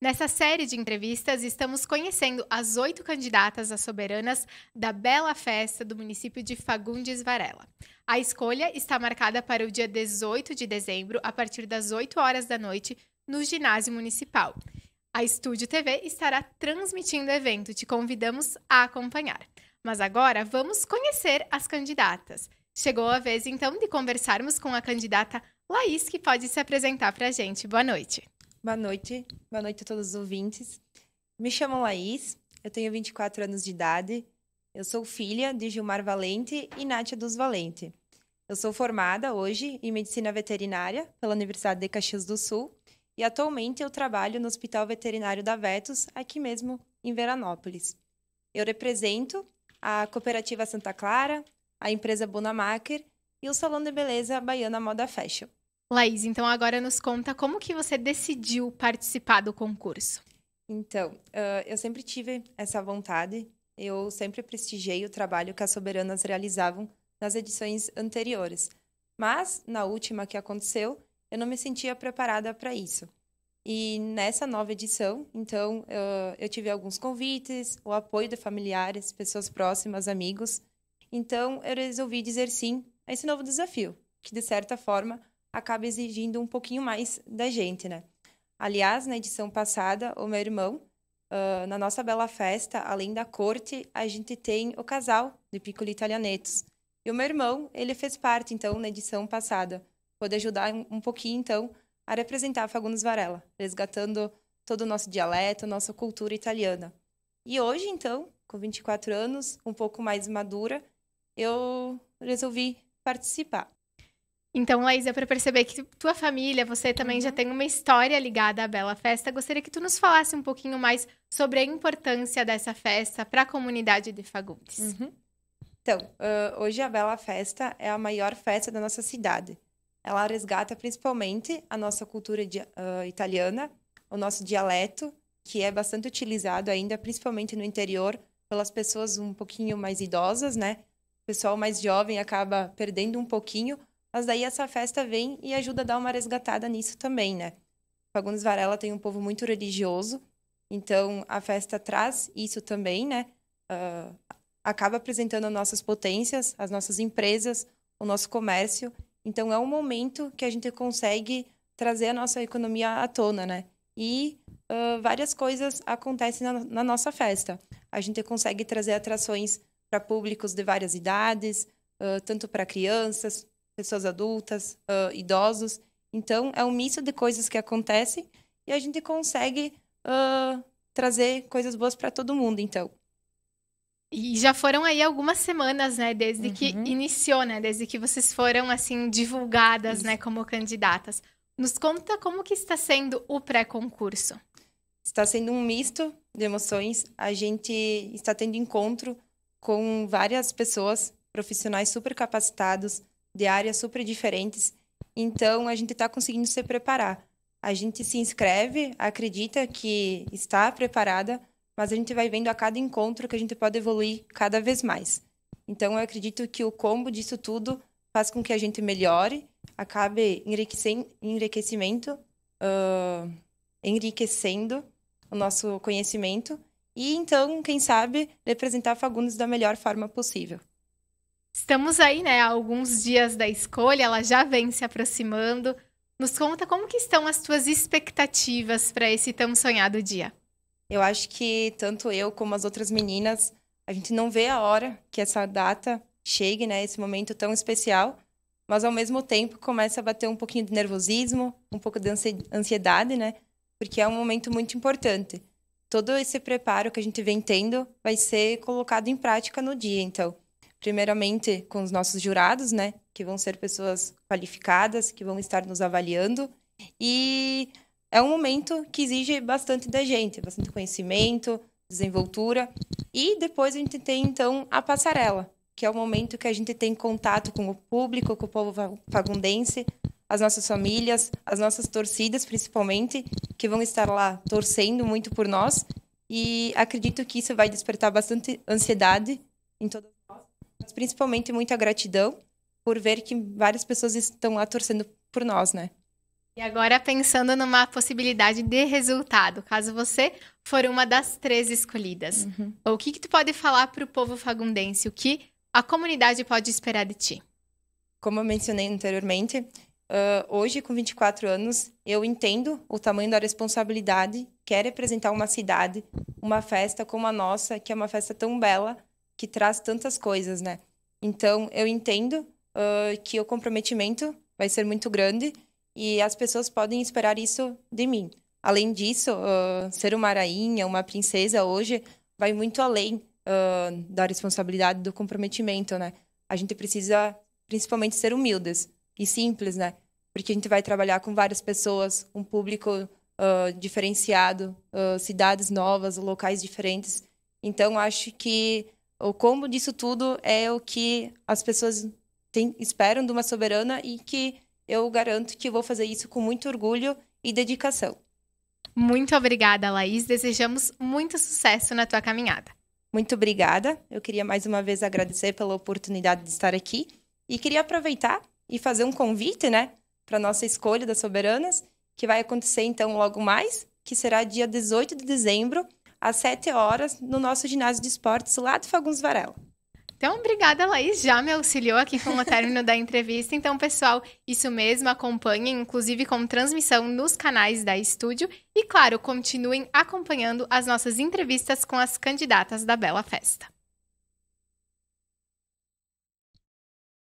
Nessa série de entrevistas, estamos conhecendo as oito candidatas a soberanas da Bela Festa do município de Fagundes Varela. A escolha está marcada para o dia 18 de dezembro, a partir das 8 horas da noite, no ginásio municipal. A Estúdio TV estará transmitindo o evento, te convidamos a acompanhar. Mas agora vamos conhecer as candidatas. Chegou a vez então de conversarmos com a candidata Laís, que pode se apresentar para a gente. Boa noite. Boa noite. Boa noite a todos os ouvintes. Me chamo Laís, eu tenho 24 anos de idade. Eu sou filha de Gilmar Valente e Nátia dos Valente. Eu sou formada hoje em Medicina Veterinária pela Universidade de Caxias do Sul e atualmente eu trabalho no Hospital Veterinário da Vetus, aqui mesmo em Veranópolis. Eu represento a Cooperativa Santa Clara, a empresa Bonamaker e o Salão de Beleza Baiana Moda Fashion. Laís, então agora nos conta como que você decidiu participar do concurso. Então, uh, eu sempre tive essa vontade, eu sempre prestigiei o trabalho que as soberanas realizavam nas edições anteriores. Mas, na última que aconteceu, eu não me sentia preparada para isso. E nessa nova edição, então, uh, eu tive alguns convites, o apoio de familiares, pessoas próximas, amigos. Então, eu resolvi dizer sim a esse novo desafio, que de certa forma acaba exigindo um pouquinho mais da gente, né? Aliás, na edição passada, o meu irmão, uh, na nossa bela festa, além da corte, a gente tem o casal de Piccolo Italianetos. E o meu irmão, ele fez parte, então, na edição passada. Pode ajudar um pouquinho, então, a representar Fagundes Varela, resgatando todo o nosso dialeto, nossa cultura italiana. E hoje, então, com 24 anos, um pouco mais madura, eu resolvi participar. Então, Laís, é para perceber que tua família, você também uhum. já tem uma história ligada à Bela Festa. Gostaria que tu nos falasse um pouquinho mais sobre a importância dessa festa para a comunidade de Fagundes. Uhum. Então, uh, hoje a Bela Festa é a maior festa da nossa cidade. Ela resgata principalmente a nossa cultura de, uh, italiana, o nosso dialeto, que é bastante utilizado ainda, principalmente no interior, pelas pessoas um pouquinho mais idosas, né? O pessoal mais jovem acaba perdendo um pouquinho, mas daí essa festa vem e ajuda a dar uma resgatada nisso também, né? Fagundes Varela tem um povo muito religioso, então a festa traz isso também, né? Uh, acaba apresentando nossas potências, as nossas empresas, o nosso comércio. Então é um momento que a gente consegue trazer a nossa economia à tona, né? E uh, várias coisas acontecem na, na, nossa festa. A gente consegue trazer atrações para públicos de várias idades, uh, tanto para crianças, pessoas adultas, uh, idosos. Então, é um misto de coisas que acontecem e a gente consegue uh, trazer coisas boas para todo mundo, então. E já foram aí algumas semanas, né, desde uhum. que iniciou, né, desde que vocês foram, assim, divulgadas, né, Isso. né, como candidatas. Nos conta como que está sendo o pré-concurso. Está sendo um misto de emoções. A gente está tendo encontro com várias pessoas, profissionais super capacitados, de áreas super diferentes. Então, a gente está conseguindo se preparar. A gente se inscreve, acredita que está preparada, mas a gente vai vendo a cada encontro que a gente pode evoluir cada vez mais. Então, eu acredito que o combo disso tudo faz com que a gente melhore, acabe enriquecimento, uh, enriquecendo o nosso conhecimento e, então, quem sabe, representar Fagundes da melhor forma possível. Estamos aí, né, alguns dias da escolha, ela já vem se aproximando. Nos conta como que estão as tuas expectativas para esse tão sonhado dia. Eu acho que tanto eu como as outras meninas, a gente não vê a hora que essa data chegue, né, esse momento tão especial, mas ao mesmo tempo começa a bater um pouquinho de nervosismo, um pouco de ansiedade, né? Porque é um momento muito importante. Todo esse preparo que a gente vem tendo vai ser colocado em prática no dia, então primeiramente com os nossos jurados, né, que vão ser pessoas qualificadas, que vão estar nos avaliando. E é um momento que exige bastante da gente, bastante conhecimento, desenvoltura. E depois a gente tem então a passarela, que é o momento que a gente tem contato com o público, com o povo fagundense, as nossas famílias, as nossas torcidas principalmente, que vão estar lá torcendo muito por nós. E acredito que isso vai despertar bastante ansiedade em todas principalmente muita gratidão por ver que várias pessoas estão lá torcendo por nós, né? E agora pensando numa possibilidade de resultado, caso você for uma das três escolhidas, uhum. o que que tu pode falar para o povo fagundense? O que a comunidade pode esperar de ti? Como eu mencionei anteriormente, uh, hoje com 24 anos eu entendo o tamanho da responsabilidade que é representar uma cidade, uma festa como a nossa, que é uma festa tão bela, que traz tantas coisas, né? Então, eu entendo uh, que o comprometimento vai ser muito grande e as pessoas podem esperar isso de mim. Além disso, uh, ser uma rainha, uma princesa hoje, vai muito além uh, da responsabilidade do comprometimento, né? A gente precisa, principalmente, ser humildes e simples, né? Porque a gente vai trabalhar com várias pessoas, um público Uh, diferenciado, uh, cidades novas, locais diferentes. Então, acho que o combo disso tudo é o que as pessoas tem, esperam de uma soberana e que eu garanto que vou fazer isso com muito orgulho e dedicação. Muito obrigada, Laís. Desejamos muito sucesso na tua caminhada. Muito obrigada. Eu queria mais uma vez agradecer pela oportunidade de estar aqui e queria aproveitar e fazer um convite, né, para nossa escolha das soberanas, que vai acontecer então logo mais, que será dia 18 de dezembro, às 7 horas, no nosso ginásio de esportes lá do Fagundes Varela. Então, obrigada, Laís. Já me auxiliou aqui com o término da entrevista. Então, pessoal, isso mesmo, acompanhem, inclusive com transmissão nos canais da Estúdio. E, claro, continuem acompanhando as nossas entrevistas com as candidatas da Bela Festa.